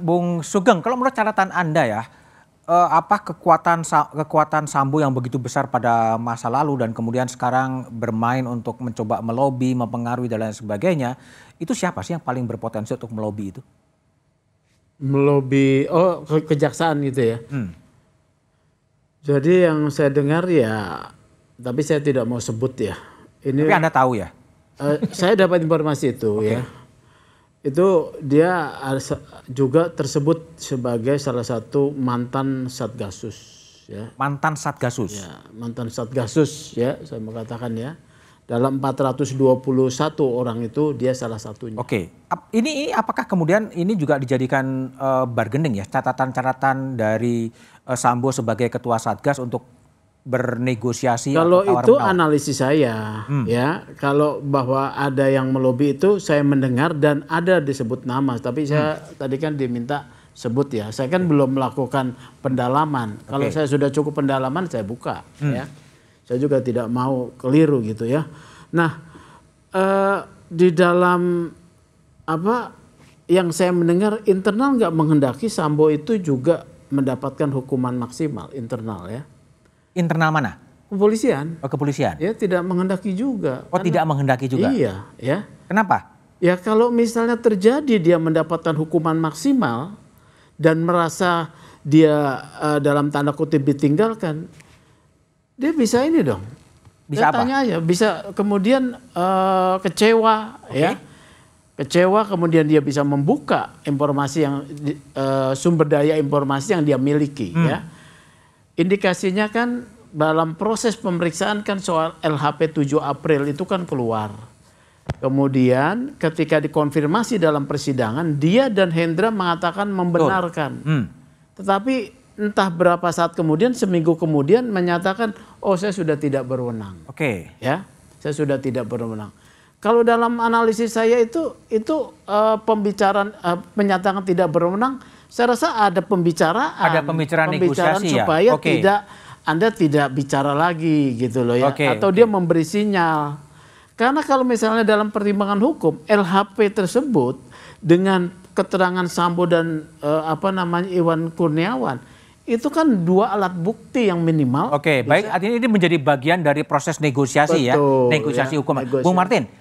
Bung Sugeng, kalau menurut catatan Anda ya, eh, apa kekuatan kekuatan Sambo yang begitu besar pada masa lalu dan kemudian sekarang bermain untuk mencoba melobi, mempengaruhi dan lain sebagainya, itu siapa sih yang paling berpotensi untuk melobi itu? Melobi oh ke kejaksaan gitu ya. Hmm. Jadi yang saya dengar ya, tapi saya tidak mau sebut ya. Ini, tapi Anda tahu ya? Uh, saya dapat informasi itu okay. ya itu dia juga tersebut sebagai salah satu mantan satgasus ya mantan satgasus ya, mantan satgasus ya saya mengatakan ya dalam 421 orang itu dia salah satunya oke okay. ini ini apakah kemudian ini juga dijadikan uh, bargaining ya catatan-catatan dari uh, Sambo sebagai ketua satgas untuk bernegosiasi kalau itu menawar. analisis saya hmm. ya kalau bahwa ada yang melobi itu saya mendengar dan ada disebut nama tapi saya hmm. tadi kan diminta sebut ya saya kan hmm. belum melakukan pendalaman okay. kalau saya sudah cukup pendalaman saya buka hmm. ya saya juga tidak mau keliru gitu ya nah eh, di dalam apa yang saya mendengar internal nggak menghendaki Sambo itu juga mendapatkan hukuman maksimal internal ya internal mana? Kepolisian. Oh, kepolisian. Ya, tidak menghendaki juga. Oh, Karena, tidak menghendaki juga. Iya, ya. Kenapa? Ya, kalau misalnya terjadi dia mendapatkan hukuman maksimal dan merasa dia uh, dalam tanda kutip ditinggalkan, dia bisa ini dong. Bisa dia apa? Tanya aja, bisa kemudian uh, kecewa okay. ya. Kecewa kemudian dia bisa membuka informasi yang uh, sumber daya informasi yang dia miliki hmm. ya Indikasinya kan dalam proses pemeriksaan kan soal LHP 7 April itu kan keluar. Kemudian ketika dikonfirmasi dalam persidangan, dia dan Hendra mengatakan membenarkan. Hmm. Tetapi entah berapa saat kemudian, seminggu kemudian menyatakan, oh saya sudah tidak berwenang. Oke. Okay. Ya, saya sudah tidak berwenang. Kalau dalam analisis saya itu, itu uh, pembicaraan uh, menyatakan tidak berwenang, saya rasa ada pembicaraan, ada pembicaraan, pembicaraan negosiasi ya? supaya okay. tidak Anda tidak bicara lagi gitu loh ya, okay, atau okay. dia memberi sinyal. Karena kalau misalnya dalam pertimbangan hukum LHP tersebut dengan keterangan Sambo dan uh, apa namanya Iwan Kurniawan itu kan dua alat bukti yang minimal. Oke, okay, baik. Artinya ini menjadi bagian dari proses negosiasi ya. Betul, ya, negosiasi ya, hukum. Negosiasi. Bung Martin,